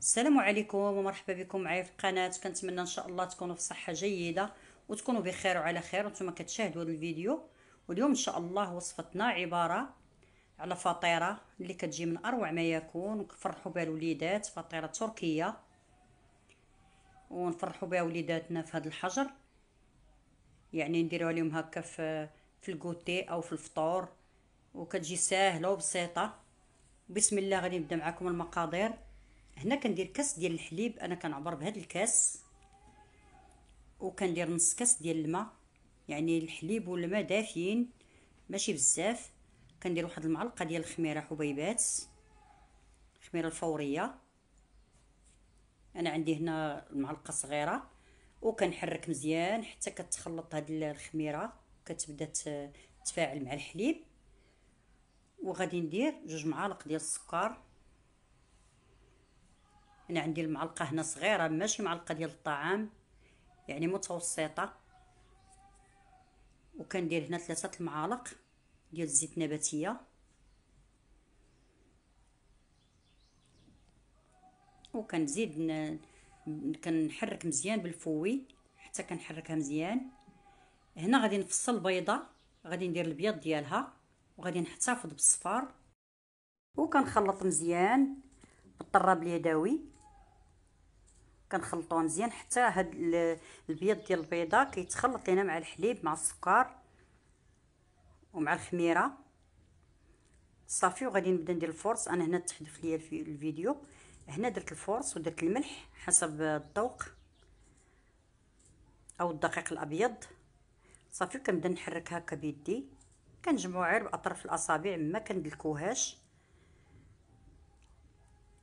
السلام عليكم ومرحبا بكم معايا في القناه كنتمنى ان شاء الله تكونوا في صحه جيده وتكونوا بخير وعلى خير وانتم كتشاهدوا هذا الفيديو واليوم ان شاء الله وصفتنا عباره على فطيره اللي كتجي من اروع ما يكون وكفرحوا بها الوليدات فطيره تركيه ونفرحوا بها وليداتنا في هذا الحجر يعني نديروها لهم هكا في في الكوتي او في الفطور وكتجي ساهله وبسيطه بسم الله غادي نبدا معكم المقادير هنا كندير كاس ديال الحليب انا كنعبر بهذا الكاس وكندير نص كاس ديال الماء يعني الحليب والماء دافيين ماشي بزاف كندير واحد المعلقه ديال الخميره حبيبات الخميره الفوريه انا عندي هنا معلقه صغيره وكنحرك مزيان حتى كتخلط هاد الخميره كتبدا تتفاعل مع الحليب وغادي ندير جوج معالق ديال السكر انا عندي المعلقه هنا صغيره ماشي معلقه ديال الطعام يعني متوسطه وكندير هنا ثلاثه المعالق ديال الزيت النباتيه وكنزيد كنحرك مزيان بالفوي حتى كنحركها مزيان هنا غادي نفصل البيضه غادي ندير البيض ديالها وغادي نحتفظ بالصفار وكنخلط مزيان بالطراب اليدوي كنخلطوها مزيان حتى هاد البيض ديال البيضه كيتخلط لينا مع الحليب مع السكر ومع الخميره صافي وغادي نبدا ندير الفورص انا هنا تحذف ليا في الفيديو هنا درت الفورص ودرت الملح حسب الذوق او الدقيق الابيض صافي كنبدا نحرك هكا بيدي كنجمعو غير باطراف الاصابع ما كندلكوهاش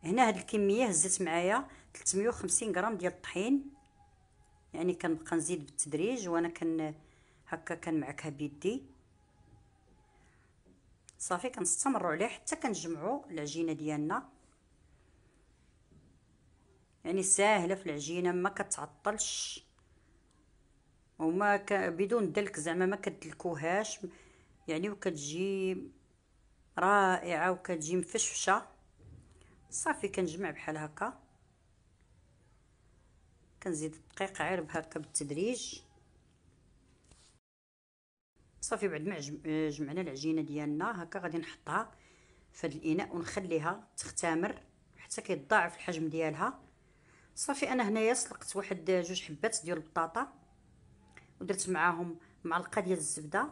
هنا هاد الكميه هزت معايا 350 غرام ديال الطحين يعني كنبقى نزيد بالتدريج وانا كن هكا كنمعكها بيدي صافي كنستمروا عليه حتى كنجمعوا العجينه ديالنا يعني ساهله في العجينه ما كتعطلش وما ك... بدون دلك زعما ما كدلكوهاش يعني وكتجي رائعه وكتجي مفشفشه صافي كنجمع بحال هكا كنزيد الدقيق غير بهكا بالتدريج صافي بعد ما جمعنا العجينه ديالنا هكا غادي نحطها في هذا الاناء ونخليها تختمر حتى كيتضاعف الحجم ديالها صافي انا هنايا سلقت واحد جوج حبات ديال البطاطا ودرت معاهم معلقه ديال الزبده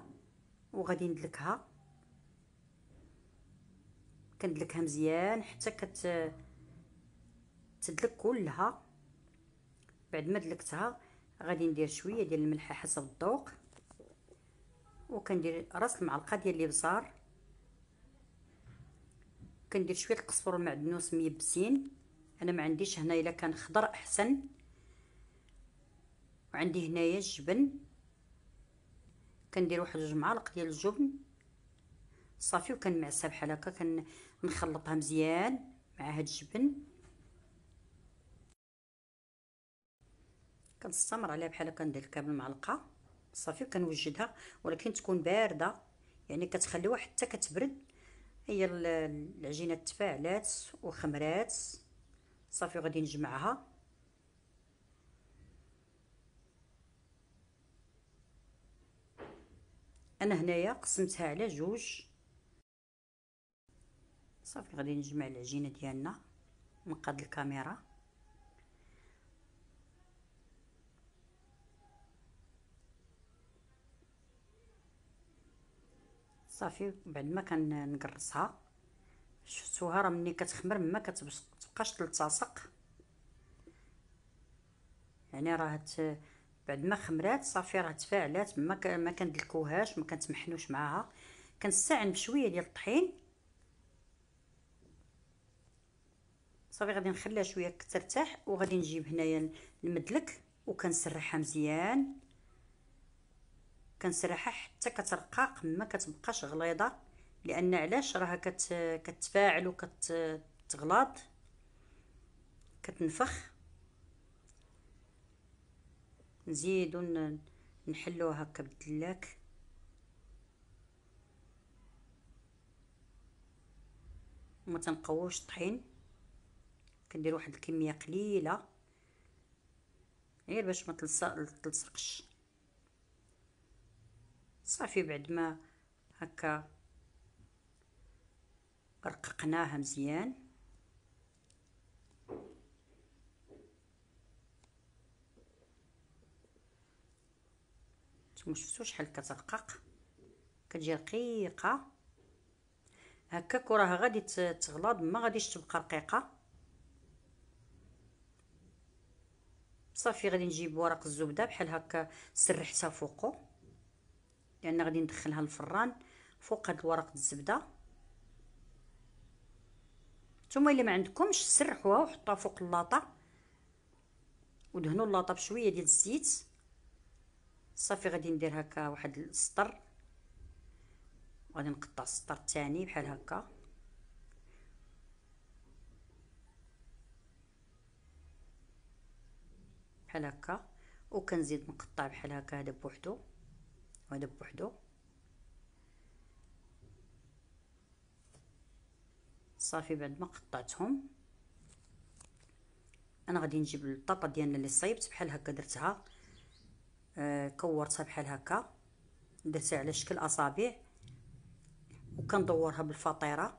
وغادي ندلكها كندلكها مزيان حتى كت تدلك كلها بعد ما دلكتها غادي ندير شويه ديال الملح حسب الذوق وكندير راس المعلقه ديال الابزار كندير شويه القزبر والمعدنوس ميبسين انا ما عنديش هنا الا كان خضر احسن وعندي هنايا الجبن كندير واحد جوج معالق ديال الجبن صافي وكنمعسها بحال هكا كنخلطها مزيان مع هاد الجبن كنستمر عليها بحال هكا ندير كامل معلقه صافي وكنوجدها ولكن تكون بارده يعني كتخليوها حتى كتبرد هي العجينه تفاعلات وخمرات صافي غادي نجمعها انا هنايا قسمتها على جوج صافي غادي نجمع العجينه ديالنا من قد الكاميرا صافي بعد ما كنقرصها شفتوها راه ملي كتخمر ما كتبقاش تلتصق يعني راه بعد ما خمرات صافي راه تفاعلات ما ما كندلكوهاش ما كنتمحنوش معاها كنستعن بشويه ديال الطحين صافي غادي نخليها شويه كترتاح وغادي نجيب هنايا المدلك وكنسرحها مزيان كنسرحها حتى كترقاق ما كتبقاش غليظه لان علاش راها كت كتفاعل وكتغلاض كتنفخ نزيدو نحلوها هكا بالدلاك وما تنقووش الطحين كندير واحد الكميه قليله غير باش ما تلصقش صافي بعد ما هكا رققناها مزيان نتوما شفتوا شحال كترقق كتجي رقيقه هكاك وراها غادي تغلاض ما غاديش تبقى رقيقه صافي غادي نجيب ورق الزبده بحال هكا سرحتها فوقو لان غادي ندخلها للفران فوق هاد الورق الزبده ثم الا ما عندكمش سرحوها وحطوها فوق اللاطه ودهنوا اللاطه بشويه ديال الزيت صافي غادي ندير هكا واحد السطر غادي نقطع السطر الثاني بحال هكا بحال هكا وكنزيد نقطع بحال هكا هذا بوحدو هذا بوحدو صافي بعد ما قطعتهم انا غادي نجيب الطاطا ديالنا اللي صايبت بحال هكا درتها آه كورتها بحال هكا درتها على شكل اصابع وكندورها بالفطيره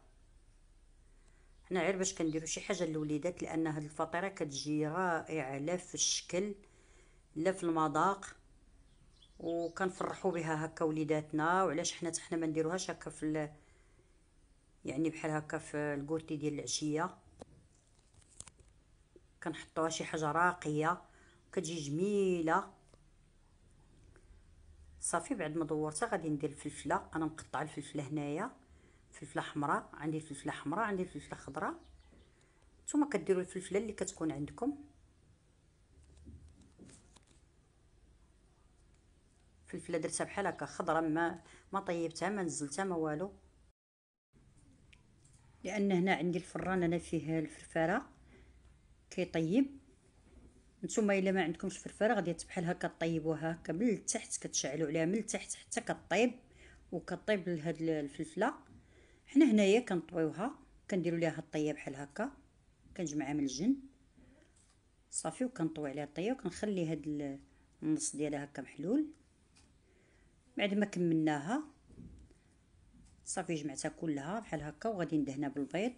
حنا غير باش كنديرو شي حاجه للوليدات لان هاد الفطيره كتجي رائعه لا في الشكل لا في المذاق وكنفرحوا بها هكا وليداتنا وعلاش حنا حتى حنا ما نديروهاش هكا في يعني بحال هكا في الكورتي ديال العشيه كنحطوها شي حاجه راقيه كتجي جميله صافي بعد ما دورتها غادي ندير الفلفله انا مقطعه الفلفله هنايا فلفله حمراء عندي فلفله حمراء عندي فلفله خضراء نتوما كديروا الفلفله اللي كتكون عندكم فلفله درتها بحال هكا خضره ما ما طيبتها ما نزلتها ما والو لان هنا عندي الفران انا فيه الفرفاره كيطيب نتوما الا ما عندكمش فرفاره غادي بحال هكا طيبوها هكا من التحت كتشعلوا عليها من التحت حتى كطيب وكطيب لهاد الفلفله حنا هنايا كنطويوها كنديروا ليها الطيه بحال هكا كنجمعها من الجن صافي وكنطوي عليها الطيه وكنخلي هاد النص ديالها هكا محلول بعد ما كملناها صافي جمعتها كلها بحال هكا وغادي ندهنها بالبيض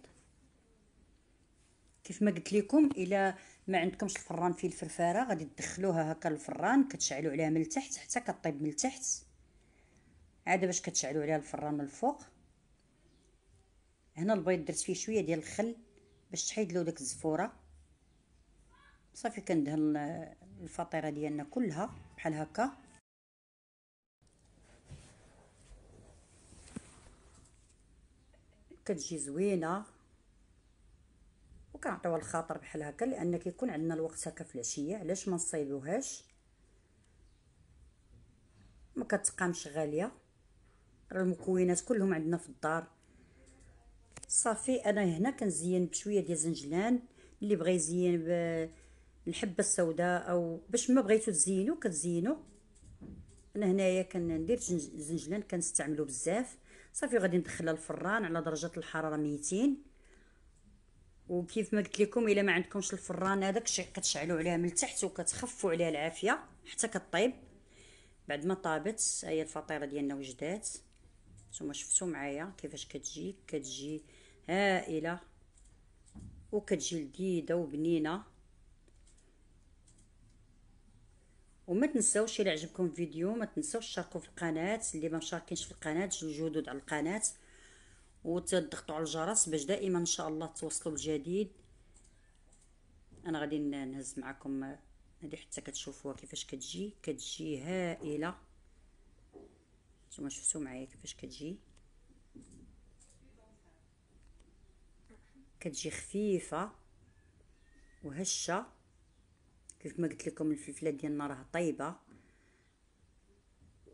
كيف ما قلت لكم الا ما عندكمش الفران فيه الفرفاره غادي تدخلوها هكا للفران كتشعلوا عليها من التحت حتى كطيب من التحت عاد باش كتشعلوا عليها الفران من الفوق هنا البيض درت فيه شويه ديال الخل باش تحيد له داك الزفوره صافي كندهن الفطيره ديالنا كلها بحال هكا كتجي زوينه وكنعطيوها الخاطر بحال هكا لان كيكون عندنا الوقت هكا في العشيه علاش ما نصايبوهاش ما كتقامش غاليه راه المكونات كلهم عندنا في الدار صافي انا هنا كنزين بشويه ديال الزنجلان اللي بغى يزين بالحبه السوداء او باش ما بغيتو تزينو كتزينو انا هنايا كندير الزنجلان كنستعملو بزاف صافي غادي ندخلها الفران على درجه الحراره 200 وكيف ما قلت لكم الا ما عندكمش الفران هذاك الشيء كتشعلوا عليها من التحت وكتخفوا عليها العافيه حتى كطيب بعد ما طابت هي الفطيره ديالنا وجدات نتوما شفتوا معايا كيفاش كتجي كتجي هائله وكتجي لذيذه وبنينه وما تنساوش الى عجبكم الفيديو ما تنساوش تشاركوا في القناه اللي ما مشاركينش في القناه جدد على القناه وتضغطوا على الجرس باش دائما ان شاء الله توصلوا بالجديد انا غادي نهز معكم هذه حتى كتشوفوها كيفاش كتجي كتجي هائله نتوما شفتوا معايا كيفاش كتجي كتجي خفيفه وهشه كيف ما قلت لكم الفلفله ديالنا راه طيبه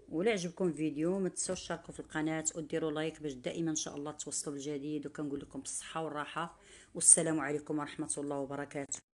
ولا عجبكم الفيديو ما تنساوش تشاركوا في القناه وديروا لايك باش دائما ان شاء الله توصلوا بالجديد وكنقول لكم بالصحه والراحه والسلام عليكم ورحمه الله وبركاته